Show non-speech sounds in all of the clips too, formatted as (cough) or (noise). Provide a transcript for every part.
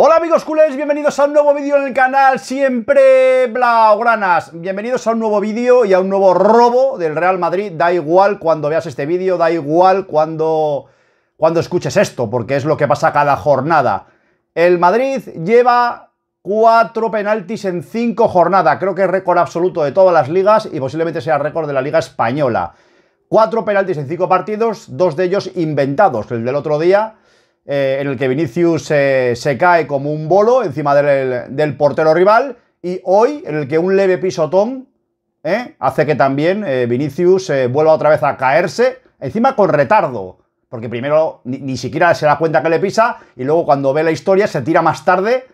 Hola amigos culés, bienvenidos a un nuevo vídeo en el canal Siempre Blaugranas. Bienvenidos a un nuevo vídeo y a un nuevo robo del Real Madrid. Da igual cuando veas este vídeo, da igual cuando, cuando escuches esto, porque es lo que pasa cada jornada. El Madrid lleva cuatro penaltis en cinco jornadas. Creo que es récord absoluto de todas las ligas y posiblemente sea récord de la Liga Española. Cuatro penaltis en cinco partidos, dos de ellos inventados. El del otro día eh, en el que Vinicius se cae como un bolo encima del, portero rival. Y hoy, en el que un leve pisotón eh, hace que también eh, Vinicius vuelva otra vez a caerse, encima con retardo. Porque primero ni, siquiera se da cuenta que le pisa y luego cuando ve la historia se tira más tarde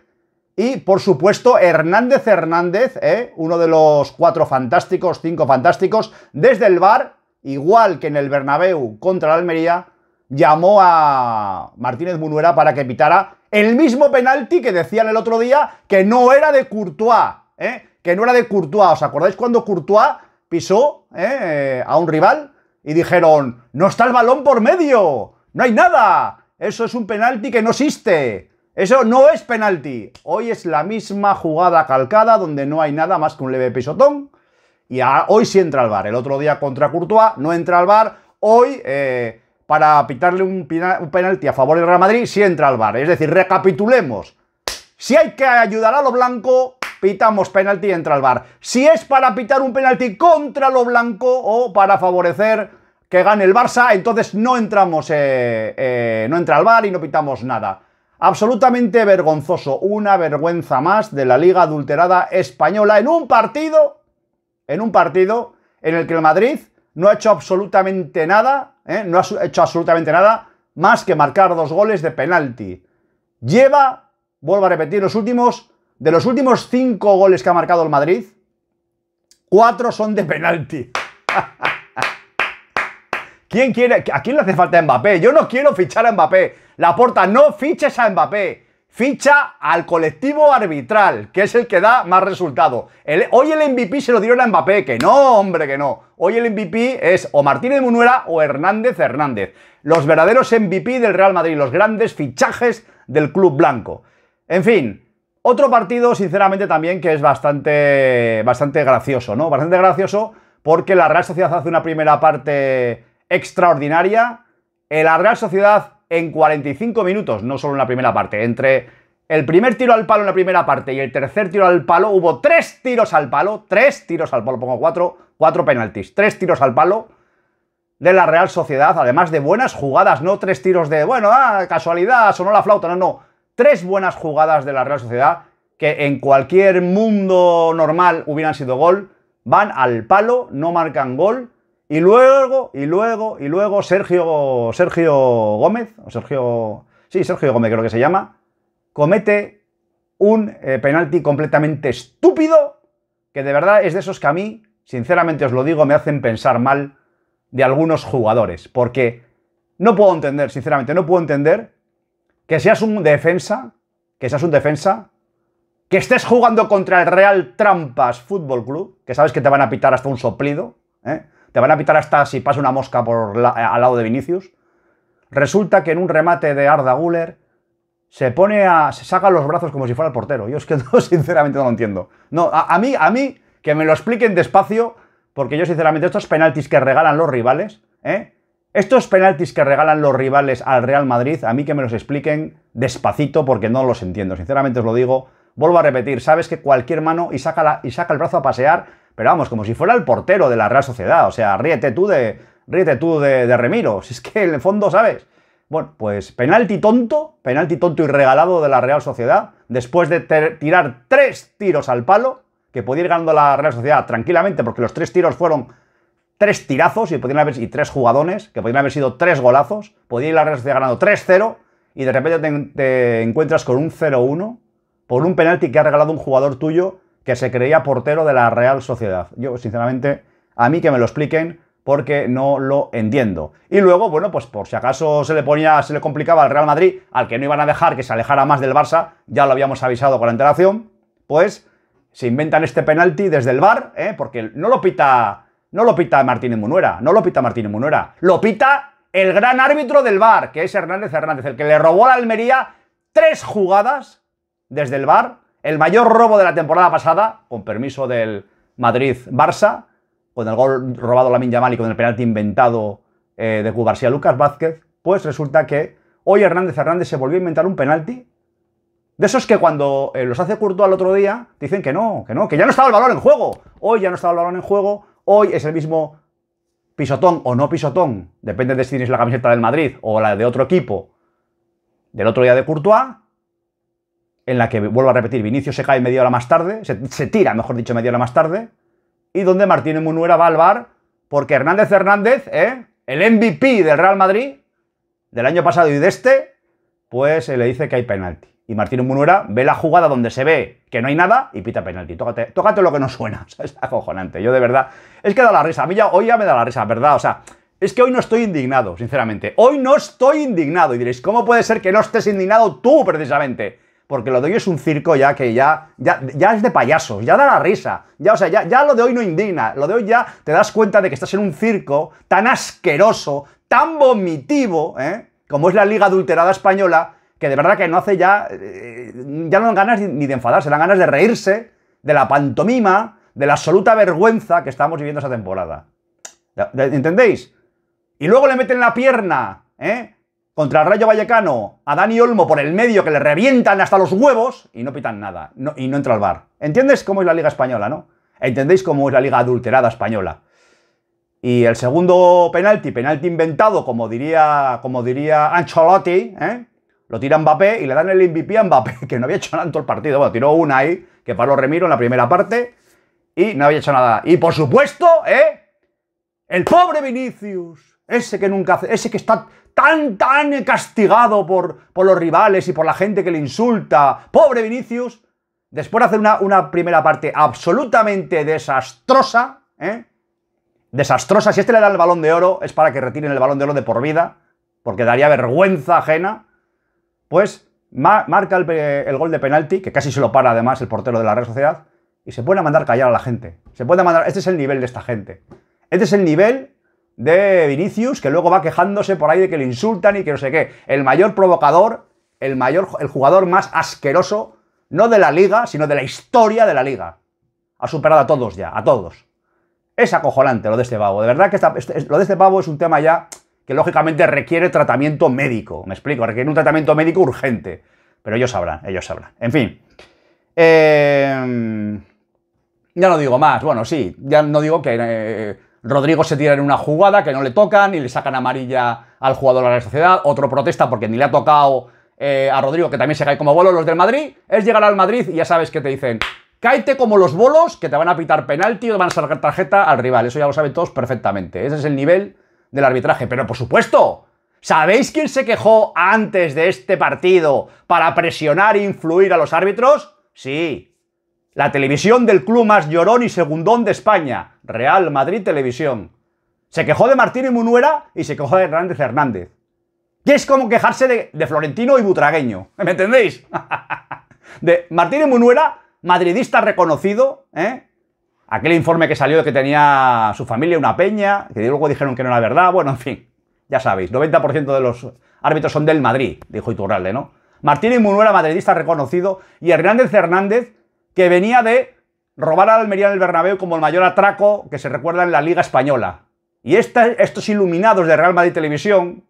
y por supuesto, Hernández Hernández, uno de los cuatro fantásticos, cinco fantásticos, desde el bar, igual que en el Bernabéu contra la Almería, llamó a Martínez Munuera para que pitara el mismo penalti que decían el otro día que no era de Courtois, ¿eh? que no era de Courtois. ¿Os acordáis cuando Courtois pisó ¿eh? Eh, a un rival y dijeron, no está el balón por medio, no hay nada, eso es un penalti que no existe, eso no es penalti. Hoy es la misma jugada calcada donde no hay nada más que un leve pisotón y hoy sí entra al bar. El otro día contra Courtois no entra al bar, hoy para pitarle un, penalti a favor del Real Madrid si entra al bar Es decir, recapitulemos. Si hay que ayudar a lo blanco, pitamos penalti y entra al bar Si es para pitar un penalti contra lo blanco o para favorecer que gane el Barça, entonces no entramos, eh, eh, no entra al bar y no pitamos nada. Absolutamente vergonzoso, una vergüenza más de la Liga Adulterada Española en un partido, en un partido en el que el Madrid no ha hecho absolutamente nada ¿eh? no ha hecho absolutamente nada más que marcar dos goles de penalti. Lleva, vuelvo a repetir, los últimos, de los últimos cinco goles que ha marcado el Madrid, cuatro son de penalti. (laughs) ¿Quién quiere? ¿A quién le hace falta Mbappé? Yo no quiero fichar a Mbappé. La porta, no fiches a Mbappé ficha al colectivo arbitral, que es el que da más resultado. hoy el MVP se lo dieron a Mbappé, que no, hombre, que no. Hoy el MVP es o Martínez Munuera o Hernández Hernández. Los verdaderos MVP del Real Madrid, los grandes fichajes del club blanco. En fin, otro partido, sinceramente, también que es bastante, bastante gracioso, ¿no? Bastante gracioso porque la Real Sociedad hace una primera parte extraordinaria. La Real Sociedad en 45 minutos, no solo en la primera parte. Entre el primer tiro al palo en la primera parte y el tercer tiro al palo, hubo tres tiros al palo, tres tiros al palo, pongo cuatro, cuatro penaltis, tres tiros al palo de la Real Sociedad, además de buenas jugadas, no tres tiros de, bueno, ah, casualidad, sonó la flauta, no, no, tres buenas jugadas de la Real Sociedad que en cualquier mundo normal hubieran sido gol, van al palo, no marcan gol, y luego, y luego, y luego Sergio, Sergio Gómez, o Sergio, sí, Sergio Gómez creo que se llama, comete un eh, penalti completamente estúpido, que de verdad es de esos que a mí, sinceramente os lo digo, me hacen pensar mal de algunos jugadores, porque no puedo entender, sinceramente, no puedo entender que seas un defensa, que seas un defensa, que estés jugando contra el Real Trampas Fútbol Club, que sabes que te van a pitar hasta un soplido, ¿eh? Te van a pitar hasta si pasa una mosca por eh, al lado de Vinicius. Resulta que en un remate de Arda Guller se pone a. se saca los brazos como si fuera el portero. Yo es que (laughs) sinceramente no lo entiendo. No, a, mí, a mí, que me lo expliquen despacio, porque yo sinceramente, estos penaltis que regalan los rivales, ¿eh? Estos penaltis que regalan los rivales al Real Madrid, a mí que me los expliquen despacito porque no los entiendo. Sinceramente os lo digo. Vuelvo a repetir, sabes que cualquier mano y saca, y saca el brazo a pasear pero vamos, como si fuera el portero de la Real Sociedad. O sea, ríete tú de, ríete tú de, Remiro. Si es que en el fondo, ¿sabes? Bueno, pues penalti tonto, penalti tonto y regalado de la Real Sociedad, después de tirar tres tiros al palo, que podía ir ganando la Real Sociedad tranquilamente, porque los tres tiros fueron tres tirazos y, podían haber, y tres jugadores que podían haber sido tres golazos, podía ir la Real Sociedad ganando 3-0 y de repente te encuentras con un 0-1 por un penalti que ha regalado un jugador tuyo que se creía portero de la Real Sociedad. Yo, sinceramente, a mí que me lo expliquen porque no lo entiendo. Y luego, bueno, pues por si acaso se le ponía, se le complicaba al Real Madrid, al que no iban a dejar que se alejara más del Barça, ya lo habíamos avisado con la antelación, pues se inventan este penalti desde el bar, ¿eh? porque no lo pita, no lo pita Martínez Munuera, no lo pita Martínez Munuera, lo pita el gran árbitro del bar, que es Hernández Hernández, el que le robó a la Almería tres jugadas desde el bar el mayor robo de la temporada pasada, con permiso del Madrid-Barça, con el gol robado a Lamin Yamal y con el penalti inventado eh, de de garcía Lucas Vázquez, pues resulta que hoy Hernández Hernández se volvió a inventar un penalti. De esos que cuando eh, los hace Courtois el otro día, dicen que no, que no, que ya no estaba el balón en juego. Hoy ya no estaba el balón en juego, hoy es el mismo pisotón o no pisotón, depende de si tienes la camiseta del Madrid o la de otro equipo, del otro día de Courtois, en la que, vuelvo a repetir, Vinicius se cae media hora más tarde, se, tira, mejor dicho, media hora más tarde, y donde Martín Munuera va al bar porque Hernández Hernández, ¿eh? el MVP del Real Madrid, del año pasado y de este, pues se eh, le dice que hay penalti. Y Martín Munuera ve la jugada donde se ve que no hay nada y pita penalti. Tócate, tócate lo que no suena. O sea, es acojonante. Yo de verdad. Es que da la risa. A mí hoy ya me da la risa, ¿verdad? O sea, es que hoy no estoy indignado, sinceramente. Hoy no estoy indignado. Y diréis, ¿cómo puede ser que no estés indignado tú, precisamente? porque lo de hoy es un circo ya que ya, ya, ya es de payasos, ya da la risa, ya, o sea, ya, lo de hoy no indigna, lo de hoy ya te das cuenta de que estás en un circo tan asqueroso, tan vomitivo, ¿eh? como es la Liga Adulterada Española, que de verdad que no hace ya, eh, ya no dan ganas ni de enfadarse, dan ganas de reírse de la pantomima, de la absoluta vergüenza que estamos viviendo esa temporada. ¿Entendéis? Y luego le meten la pierna, ¿eh? Contra Rayo Vallecano, a Dani Olmo por el medio que le revientan hasta los huevos y no pitan nada, y no entra al bar. ¿Entiendes cómo es la Liga Española, no? ¿Entendéis cómo es la Liga Adulterada Española? Y el segundo penalti, penalti inventado, como diría, como diría Ancelotti, ¿eh? lo tira Mbappé y le dan el MVP a Mbappé, (laughs) que no había hecho nada en todo el partido. Bueno, tiró una ahí, que Pablo Remiro en la primera parte, y no había hecho nada. Y por supuesto, ¿eh? El pobre Vinicius ese que nunca hace, ese que está tan, tan castigado por, por los rivales y por la gente que le insulta. Pobre Vinicius. Después de hacer una, una primera parte absolutamente desastrosa, ¿eh? desastrosa, si este le da el balón de oro, es para que retiren el balón de oro de por vida, porque daría vergüenza ajena, pues marca el, gol de penalti, que casi se lo para además el portero de la Real Sociedad, y se puede mandar callar a la gente. Se puede mandar, este es el nivel de esta gente. Este es el nivel de Vinicius, que luego va quejándose por ahí de que le insultan y que no sé qué. El mayor provocador, el mayor, el jugador más asqueroso, no de la liga, sino de la historia de la liga. Ha superado a todos ya, a todos. Es acojonante lo de este pavo. De verdad que este, lo de este pavo es un tema ya que lógicamente requiere tratamiento médico. Me explico, requiere un tratamiento médico urgente. Pero ellos sabrán, ellos sabrán. En fin. Em, ya no digo más. Bueno, sí, ya no digo que... Eh, Rodrigo se tira en una jugada que no le tocan y le sacan amarilla al jugador de la Sociedad. Otro protesta porque ni le ha tocado eh, a Rodrigo, que también se cae como bolos los del Madrid. Es llegar al Madrid y ya sabes que te dicen, cáete como los bolos que te van a pitar penalti o te van a sacar tarjeta al rival. Eso ya lo saben todos perfectamente. Ese es el nivel del arbitraje. Pero por supuesto, ¿sabéis quién se quejó antes de este partido para presionar e influir a los árbitros? Sí, la televisión del club más llorón y segundón de España Real Madrid Televisión. Se quejó de Martín y Munuera y se quejó de Hernández Hernández. Que es como quejarse de, Florentino y Butragueño. (laughs) ¿Me entendéis? (laughs) de Martín y Munuera, madridista reconocido, ¿eh? Aquel informe que salió de que tenía su familia una peña, que luego dijeron que no era verdad, bueno, en fin, ya sabéis, 90% de los árbitros son del Madrid, dijo Iturralde, ¿no? Martín y Munuera, madridista reconocido, y Hernández Hernández, que venía de robar al Almería en el Bernabéu como el mayor atraco que se recuerda en la Liga Española. Y estos iluminados de Real Madrid Televisión,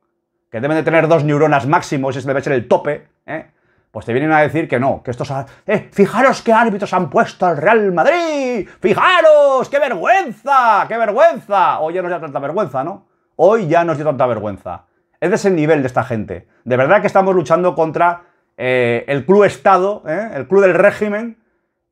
que deben de tener dos neuronas máximos ese debe ser el tope, ¿eh? pues te vienen a decir que no, que estos... Eh, fijaros qué árbitros han puesto al Real Madrid, fijaros, qué vergüenza, qué vergüenza. Hoy ya nos da tanta vergüenza, ¿no? Hoy ya nos dio tanta vergüenza. Es de ese nivel de esta gente. De verdad que estamos luchando contra eh, el club Estado, ¿eh? el club del régimen,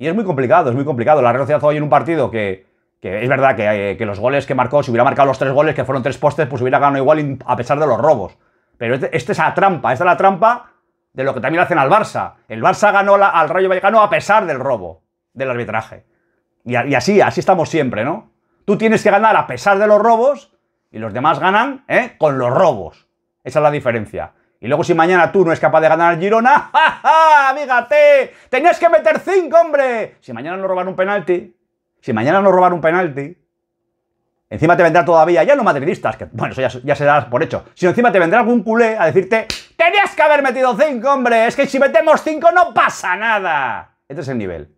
y es muy complicado, es muy complicado. La Real hoy en un partido que, es verdad eh, que, los goles que marcó, si hubiera marcado los tres goles, que fueron tres postes, pues hubiera ganado igual a pesar de los robos. Pero esta este es la trampa, esta es la trampa de lo que también hacen al Barça. El Barça ganó al Rayo Vallecano a pesar del robo, del arbitraje. Y, así, así estamos siempre, ¿no? Tú tienes que ganar a pesar de los robos y los demás ganan ¿eh? con los robos. Esa es la diferencia. Y luego si mañana tú no es capaz de ganar al Girona, (laughs) ¡ja, ja! ja ¡Tenías que meter cinco, hombre! Si mañana no roban un penalti, si mañana no roban un penalti, encima te vendrá todavía, ya no madridistas, que bueno, eso ya, ya se por hecho, sino encima te vendrá algún culé a decirte, ¡tenías que haber metido cinco, hombre! Es que si metemos cinco no pasa nada. Este es el nivel.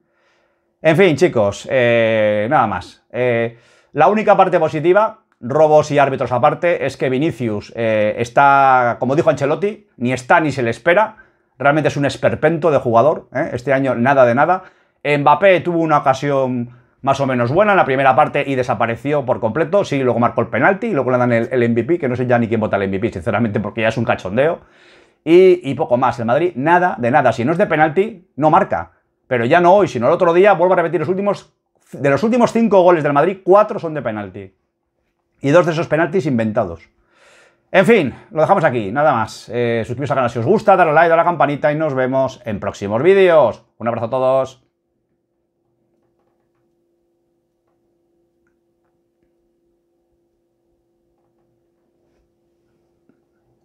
En fin, chicos, eh, nada más. Eh, la única parte positiva robos y árbitros aparte, es que Vinicius eh, está, como dijo Ancelotti, ni está ni se le espera. Realmente es un esperpento de jugador. ¿eh? Este año nada de nada. Mbappé tuvo una ocasión más o menos buena en la primera parte y desapareció por completo. Sí, luego marcó el penalti y luego le dan el, MVP, que no sé ya ni quién vota el MVP, sinceramente, porque ya es un cachondeo. Y, y, poco más. El Madrid, nada de nada. Si no es de penalti, no marca. Pero ya no hoy, sino el otro día, vuelvo a repetir, los últimos, de los últimos cinco goles del Madrid, cuatro son de penalti. Y dos de esos penaltis inventados. En fin, lo dejamos aquí, nada más. Eh, al canal si os gusta, darle like, a la campanita y nos vemos en próximos vídeos. Un abrazo a todos.